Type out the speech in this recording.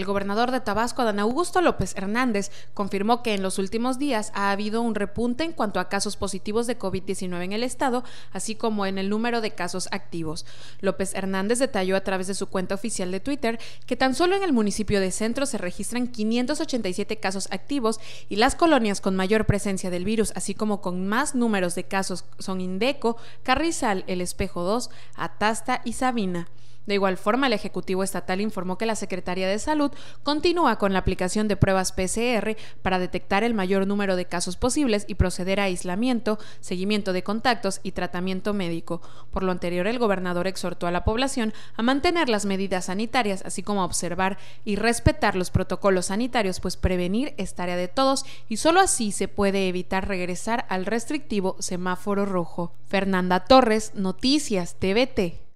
El gobernador de Tabasco, Adán Augusto López Hernández, confirmó que en los últimos días ha habido un repunte en cuanto a casos positivos de COVID-19 en el estado, así como en el número de casos activos. López Hernández detalló a través de su cuenta oficial de Twitter que tan solo en el municipio de Centro se registran 587 casos activos y las colonias con mayor presencia del virus, así como con más números de casos son Indeco, Carrizal, El Espejo 2, Atasta y Sabina. De igual forma, el Ejecutivo Estatal informó que la Secretaría de Salud continúa con la aplicación de pruebas PCR para detectar el mayor número de casos posibles y proceder a aislamiento, seguimiento de contactos y tratamiento médico. Por lo anterior, el gobernador exhortó a la población a mantener las medidas sanitarias, así como a observar y respetar los protocolos sanitarios, pues prevenir es tarea de todos y solo así se puede evitar regresar al restrictivo semáforo rojo. Fernanda Torres, Noticias TVT.